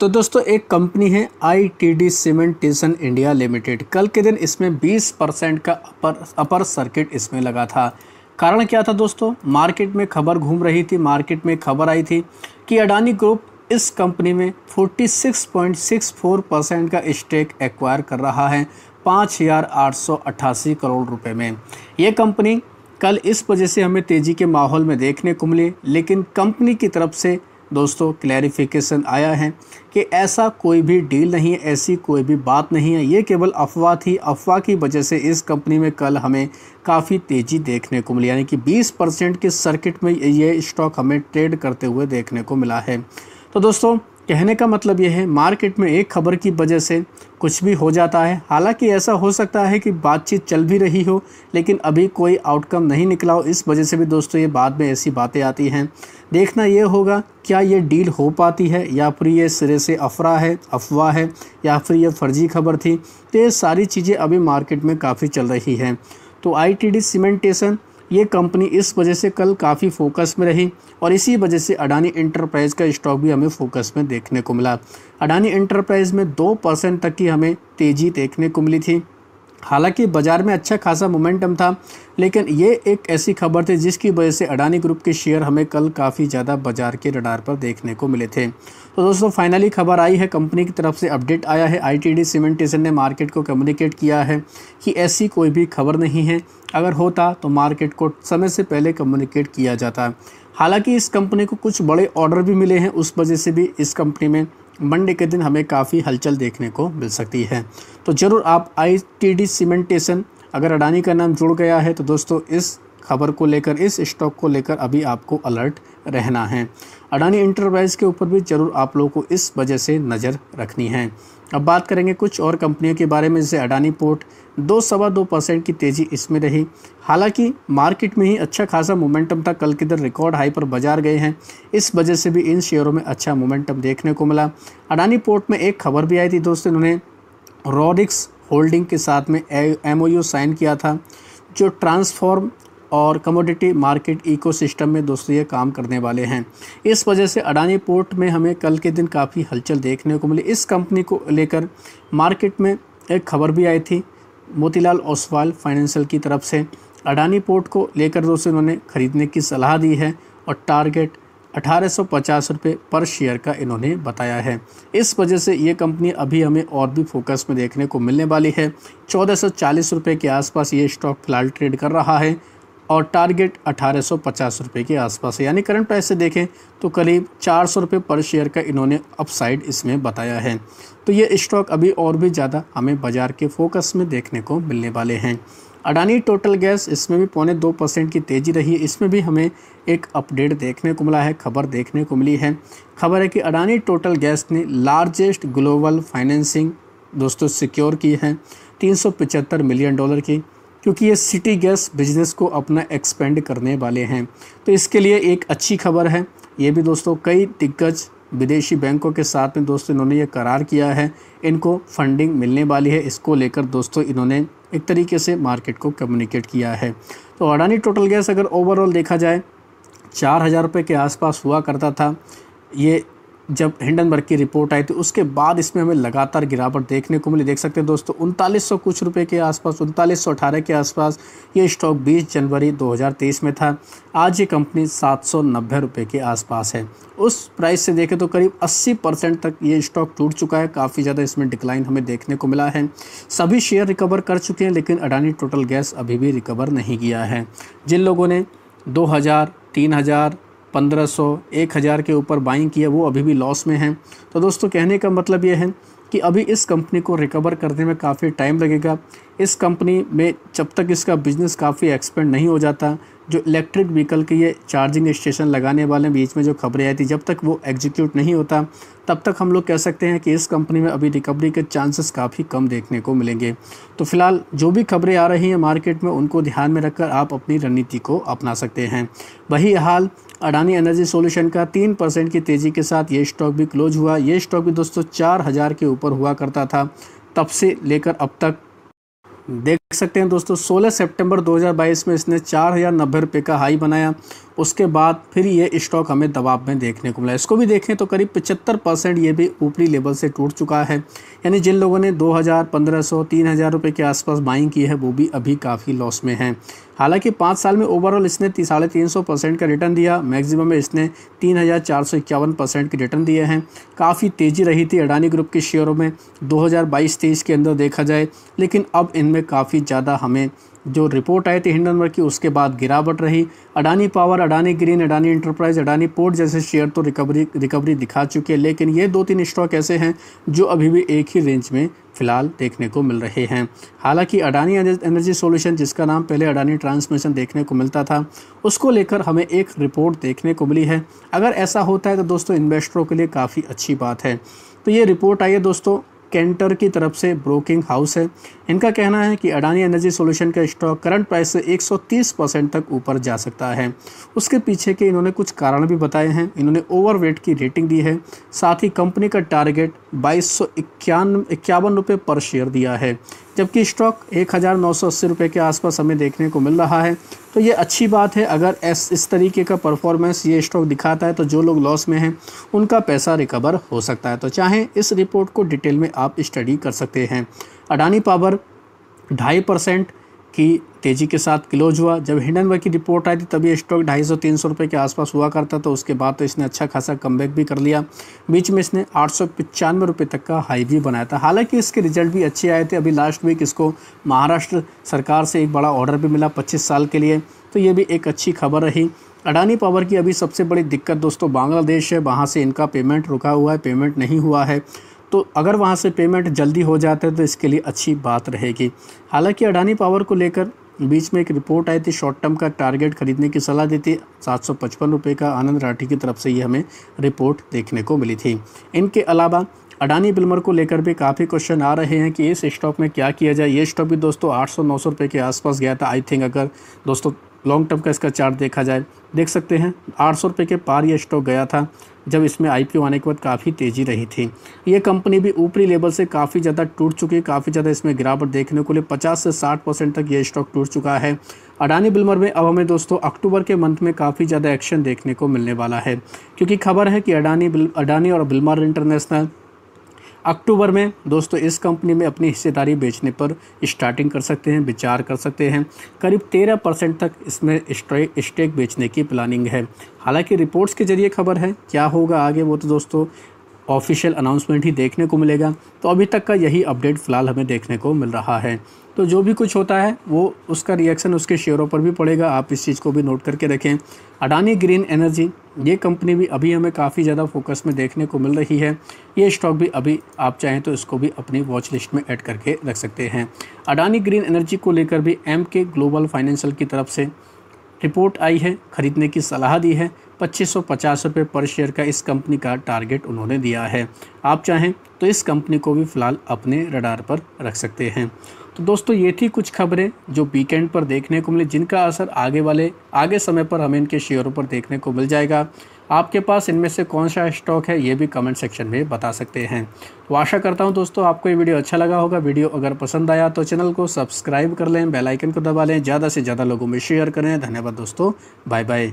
तो दोस्तों एक कंपनी है आईटीडी सीमेंटेशन इंडिया लिमिटेड कल के दिन इसमें 20 परसेंट का अपर अपर सर्किट इसमें लगा था कारण क्या था दोस्तों मार्केट में खबर घूम रही थी मार्केट में खबर आई थी कि अडानी ग्रुप इस कंपनी में 46.64 परसेंट का स्टेक एक्वायर कर रहा है पाँच हज़ार आठ सौ अट्ठासी करोड़ रुपए में ये कंपनी कल इस वजह से हमें तेज़ी के माहौल में देखने को मिली लेकिन कंपनी की तरफ से दोस्तों क्लैरिफिकेशन आया है कि ऐसा कोई भी डील नहीं है ऐसी कोई भी बात नहीं है ये केवल अफवाह थी अफवाह की वजह से इस कंपनी में कल हमें काफ़ी तेज़ी देखने को मिली यानी कि 20 परसेंट के सर्किट में ये स्टॉक हमें ट्रेड करते हुए देखने को मिला है तो दोस्तों कहने का मतलब यह है मार्केट में एक खबर की वजह से कुछ भी हो जाता है हालांकि ऐसा हो सकता है कि बातचीत चल भी रही हो लेकिन अभी कोई आउटकम नहीं निकला हो इस वजह से भी दोस्तों ये बाद में ऐसी बातें आती हैं देखना ये होगा क्या ये डील हो पाती है या फिर ये सिरे से अफरा है अफवाह है या फिर ये फर्जी खबर थी तो ये सारी चीज़ें अभी मार्केट में काफ़ी चल रही हैं तो आई टी डी सीमेंटेशन ये कंपनी इस वजह से कल काफ़ी फोकस में रही और इसी वजह से अडानी इंटरप्राइज़ का स्टॉक भी हमें फोकस में देखने को मिला अडानी इंटरप्राइज़ में दो परसेंट तक की हमें तेज़ी देखने को मिली थी हालांकि बाज़ार में अच्छा खासा मोमेंटम था लेकिन ये एक ऐसी खबर थी जिसकी वजह से अडानी ग्रुप के शेयर हमें कल काफ़ी ज़्यादा बाजार के रडार पर देखने को मिले थे तो दोस्तों फाइनली खबर आई है कंपनी की तरफ से अपडेट आया है आईटीडी सीमेंटेशन ने मार्केट को कम्युनिकेट किया है कि ऐसी कोई भी खबर नहीं है अगर होता तो मार्केट को समय से पहले कम्युनिकेट किया जाता हालांकि इस कंपनी को कुछ बड़े ऑर्डर भी मिले हैं उस वजह से भी इस कंपनी में मंडे के दिन हमें काफ़ी हलचल देखने को मिल सकती है तो ज़रूर आप आई टी डी सीमेंटेशन अगर अडानी का नाम जुड़ गया है तो दोस्तों इस खबर को लेकर इस स्टॉक को लेकर अभी आपको अलर्ट रहना है अडानी इंटरप्राइज के ऊपर भी ज़रूर आप लोगों को इस वजह से नज़र रखनी है अब बात करेंगे कुछ और कंपनियों के बारे में जैसे अडानी पोर्ट दो सवा दो परसेंट की तेज़ी इसमें रही हालांकि मार्केट में ही अच्छा खासा मोमेंटम था कल किधर रिकॉर्ड हाई पर बाजार गए हैं इस वजह से भी इन शेयरों में अच्छा मोमेंटम देखने को मिला अडानी पोर्ट में एक खबर भी आई थी दोस्तों इन्होंने रॉडिक्स होल्डिंग के साथ में एम साइन किया था जो ट्रांसफॉर्म और कमोडिटी मार्केट इकोसिस्टम में दोस्तों ये काम करने वाले हैं इस वजह से अडानी पोर्ट में हमें कल के दिन काफ़ी हलचल देखने को मिली इस कंपनी को लेकर मार्केट में एक खबर भी आई थी मोतीलाल ओसवाल फाइनेंशियल की तरफ से अडानी पोर्ट को लेकर दोस्तों इन्होंने खरीदने की सलाह दी है और टारगेट अठारह सौ पर शेयर का इन्होंने बताया है इस वजह से ये कंपनी अभी हमें और भी फोकस में देखने को मिलने वाली है चौदह सौ के आसपास ये स्टॉक फिलहाल ट्रेड कर रहा है और टारगेट अठारह सौ पचास रुपये के आसपास है यानी करंट प्राइस से देखें तो करीब चार सौ रुपये पर शेयर का इन्होंने अपसाइड इसमें बताया है तो ये स्टॉक अभी और भी ज़्यादा हमें बाज़ार के फोकस में देखने को मिलने वाले हैं अडानी टोटल गैस इसमें भी पौने दो परसेंट की तेज़ी रही है इसमें भी हमें एक अपडेट देखने को मिला है खबर देखने को मिली है खबर है कि अडानी टोटल गैस ने लार्जेस्ट ग्लोबल फाइनेंसिंग दोस्तों सिक्योर की है तीन मिलियन डॉलर की क्योंकि ये सिटी गैस बिजनेस को अपना एक्सपेंड करने वाले हैं तो इसके लिए एक अच्छी खबर है ये भी दोस्तों कई दिग्गज विदेशी बैंकों के साथ में दोस्तों इन्होंने ये करार किया है इनको फंडिंग मिलने वाली है इसको लेकर दोस्तों इन्होंने एक तरीके से मार्केट को कम्युनिकेट किया है तो अडानी टोटल गैस अगर ओवरऑल देखा जाए चार हज़ार रुपये के आसपास हुआ करता था ये जब हिंडनबर्ग की रिपोर्ट आई थी तो उसके बाद इसमें हमें लगातार गिरावट देखने को मिली देख सकते हैं दोस्तों उनतालीस कुछ रुपए के आसपास उनतालीस के आसपास ये स्टॉक 20 जनवरी 2023 में था आज ये कंपनी सात सौ के आसपास है उस प्राइस से देखें तो करीब 80 परसेंट तक ये स्टॉक टूट चुका है काफ़ी ज़्यादा इसमें डिक्लाइन हमें देखने को मिला है सभी शेयर रिकवर कर चुके हैं लेकिन अडानी टोटल गैस अभी भी रिकवर नहीं किया है जिन लोगों ने दो हज़ार तीन हज़ार पंद्रह सौ एक हज़ार के ऊपर बाइंग किया वो अभी भी लॉस में हैं तो दोस्तों कहने का मतलब ये है कि अभी इस कंपनी को रिकवर करने में काफ़ी टाइम लगेगा इस कंपनी में जब तक इसका बिज़नेस काफ़ी एक्सपेंड नहीं हो जाता जो इलेक्ट्रिक व्हीकल के ये चार्जिंग स्टेशन लगाने वाले बीच में जो खबरें आई थी जब तक वो एग्जीक्यूट नहीं होता तब तक हम लोग कह सकते हैं कि इस कंपनी में अभी रिकवरी के चांसेस काफ़ी कम देखने को मिलेंगे तो फिलहाल जो भी खबरें आ रही हैं मार्केट में उनको ध्यान में रखकर आप अपनी रणनीति को अपना सकते हैं वही हाल अडानी एनर्जी सॉल्यूशन का तीन परसेंट की तेज़ी के साथ ये स्टॉक भी क्लोज हुआ ये स्टॉक भी दोस्तों चार हज़ार के ऊपर हुआ करता था तब से लेकर अब तक देख सकते हैं दोस्तों 16 सितंबर 2022 में इसने चार हज़ार नब्बे रुपये का हाई बनाया उसके बाद फिर ये स्टॉक हमें दबाव में देखने को मिला इसको भी देखें तो करीब पचहत्तर परसेंट ये भी ऊपरी लेवल से टूट चुका है यानी जिन लोगों ने 2000, 1500, 3000 रुपए के आसपास बाइंग की है वो भी अभी काफ़ी लॉस में हैं हालांकि पाँच साल में ओवरऑल इसने साढ़े तीन सौ परसेंट का रिटर्न दिया मैक्सिमम में इसने तीन हज़ार चार सौ इक्यावन परसेंट के रिटर्न दिए हैं काफ़ी तेज़ी रही थी अडानी ग्रुप के शेयरों में 2022 तेईस के अंदर देखा जाए लेकिन अब इनमें काफ़ी ज़्यादा हमें जो रिपोर्ट आई थी हिंडनबर्ग की उसके बाद गिरावट रही Adani Power Adani Green Adani Enterprise Adani Port जैसे शेयर तो रिकवरी रिकवरी दिखा चुके हैं लेकिन ये दो तीन स्टॉक ऐसे हैं जो अभी भी एक ही रेंज में फिलहाल देखने को मिल रहे हैं हालांकि अडानी एनर्जी सॉल्यूशन जिसका नाम पहले अडानी ट्रांसमिशन देखने को मिलता था उसको लेकर हमें एक रिपोर्ट देखने को मिली है अगर ऐसा होता है तो दोस्तों इन्वेस्टरों के लिए काफ़ी अच्छी बात है तो ये रिपोर्ट आई है दोस्तों कैंटर की तरफ से ब्रोकिंग हाउस है इनका कहना है कि अडानी एनर्जी सॉल्यूशन का स्टॉक करंट प्राइस से 130 परसेंट तक ऊपर जा सकता है उसके पीछे के इन्होंने कुछ कारण भी बताए हैं इन्होंने ओवरवेट की रेटिंग दी है साथ ही कंपनी का टारगेट बाईस सौ इक्यावन रुपये पर शेयर दिया है जबकि स्टॉक एक हज़ार नौ सौ अस्सी रुपये के आसपास हमें देखने को मिल रहा है तो ये अच्छी बात है अगर एस इस तरीके का परफॉर्मेंस ये स्टॉक दिखाता है तो जो लोग लॉस में हैं उनका पैसा रिकवर हो सकता है तो चाहें इस रिपोर्ट को डिटेल में आप स्टडी कर सकते हैं अडानी पावर ढाई परसेंट की तेज़ी के साथ क्लोज हुआ जब हिंडनबर्ग की रिपोर्ट आई थी तभी स्टॉक ढाई सौ तीन सौ रुपये के आसपास हुआ करता तो उसके बाद तो इसने अच्छा खासा कम भी कर लिया बीच में इसने आठ सौ पचानवे रुपये तक का हाई भी बनाया था हालांकि इसके रिजल्ट भी अच्छे आए थे अभी लास्ट वीक इसको महाराष्ट्र सरकार से एक बड़ा ऑर्डर भी मिला पच्चीस साल के लिए तो ये भी एक अच्छी खबर रही अडानी पावर की अभी सबसे बड़ी दिक्कत दोस्तों बांग्लादेश है वहाँ से इनका पेमेंट रुका हुआ है पेमेंट नहीं हुआ है तो अगर वहाँ से पेमेंट जल्दी हो जाता है तो इसके लिए अच्छी बात रहेगी हालांकि अडानी पावर को लेकर बीच में एक रिपोर्ट आई थी शॉर्ट टर्म का टारगेट खरीदने की सलाह दी थी सात सौ पचपन रुपये का आनंद राठी की तरफ से ये हमें रिपोर्ट देखने को मिली थी इनके अलावा अडानी बिल्मर को लेकर भी काफ़ी क्वेश्चन आ रहे हैं कि इस स्टॉक में क्या किया जाए ये स्टॉक भी दोस्तों 800-900 रुपए के आसपास गया था आई थिंक अगर दोस्तों लॉन्ग टर्म का इसका चार्ट देखा जाए देख सकते हैं आठ सौ रुपये के पार ये स्टॉक गया था जब इसमें आई आने के बाद काफ़ी तेज़ी रही थी ये कंपनी भी ऊपरी लेवल से काफ़ी ज़्यादा टूट चुकी है काफ़ी ज़्यादा इसमें गिरावट देखने को लिए 50 से 60 परसेंट तक ये स्टॉक टूट चुका है अडानी बिल्मर में अब हमें दोस्तों अक्टूबर के मंथ में काफ़ी ज़्यादा एक्शन देखने को मिलने वाला है क्योंकि खबर है कि अडानी अडानी और बिल्मर इंटरनेशनल अक्टूबर में दोस्तों इस कंपनी में अपनी हिस्सेदारी बेचने पर स्टार्टिंग कर सकते हैं विचार कर सकते हैं करीब 13 परसेंट तक इसमें स्टेक बेचने की प्लानिंग है हालांकि रिपोर्ट्स के जरिए खबर है क्या होगा आगे वो तो दोस्तों ऑफिशियल अनाउंसमेंट ही देखने को मिलेगा तो अभी तक का यही अपडेट फ़िलहाल हमें देखने को मिल रहा है तो जो भी कुछ होता है वो उसका रिएक्शन उसके शेयरों पर भी पड़ेगा आप इस चीज़ को भी नोट करके रखें अडानी ग्रीन एनर्जी ये कंपनी भी अभी हमें काफ़ी ज़्यादा फोकस में देखने को मिल रही है ये स्टॉक भी अभी आप चाहें तो इसको भी अपनी वॉच लिस्ट में ऐड करके रख सकते हैं अडानी ग्रीन एनर्जी को लेकर भी एम के ग्लोबल फाइनेंशियल की तरफ से रिपोर्ट आई है खरीदने की सलाह दी है पच्चीस सौ पचास रुपये पर शेयर का इस कंपनी का टारगेट उन्होंने दिया है आप चाहें तो इस कंपनी को भी फ़िलहाल अपने रडार पर रख सकते हैं तो दोस्तों ये थी कुछ खबरें जो वीकेंड पर देखने को मिली जिनका असर आगे वाले आगे समय पर हमें इनके शेयरों पर देखने को मिल जाएगा आपके पास इनमें से कौन सा स्टॉक है ये भी कमेंट सेक्शन में बता सकते हैं तो आशा करता हूँ दोस्तों आपको ये वीडियो अच्छा लगा होगा वीडियो अगर पसंद आया तो चैनल को सब्सक्राइब कर लें बेलाइकन को दबा लें ज़्यादा से ज़्यादा लोगों में शेयर करें धन्यवाद दोस्तों बाय बाय